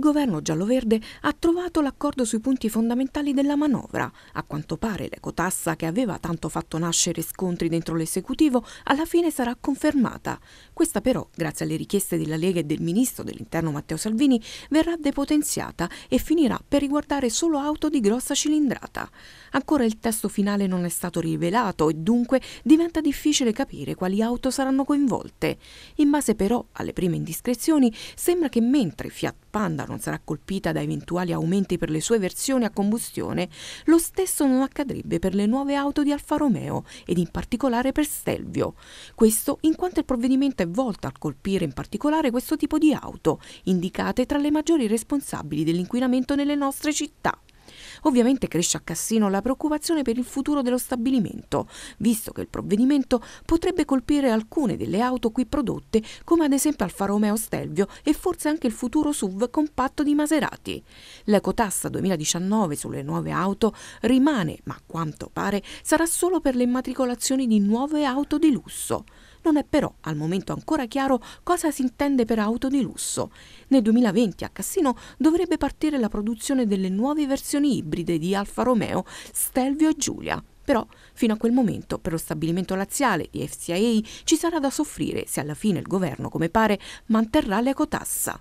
governo giallo-verde ha trovato l'accordo sui punti fondamentali della manovra. A quanto pare l'ecotassa che aveva tanto fatto nascere scontri dentro l'esecutivo alla fine sarà confermata. Questa però, grazie alle richieste della Lega e del ministro dell'interno Matteo Salvini, verrà depotenziata e finirà per riguardare solo auto di grossa cilindrata. Ancora il testo finale non è stato rivelato e dunque diventa difficile capire quali auto saranno coinvolte. In base però alle prime indiscrezioni, sembra che mentre Fiat Panda non sarà colpita da eventuali aumenti per le sue versioni a combustione, lo stesso non accadrebbe per le nuove auto di Alfa Romeo ed in particolare per Stelvio. Questo in quanto il provvedimento è volto a colpire in particolare questo tipo di auto, indicate tra le maggiori responsabili dell'inquinamento nelle nostre città. Ovviamente cresce a Cassino la preoccupazione per il futuro dello stabilimento, visto che il provvedimento potrebbe colpire alcune delle auto qui prodotte, come ad esempio Alfa Romeo Stelvio e forse anche il futuro SUV compatto di Maserati. L'ecotassa 2019 sulle nuove auto rimane, ma a quanto pare sarà solo per le immatricolazioni di nuove auto di lusso. Non è però al momento ancora chiaro cosa si intende per auto di lusso. Nel 2020 a Cassino dovrebbe partire la produzione delle nuove versioni ibride di Alfa Romeo, Stelvio e Giulia. Però fino a quel momento per lo stabilimento laziale di FCIA ci sarà da soffrire se alla fine il governo, come pare, manterrà l'ecotassa.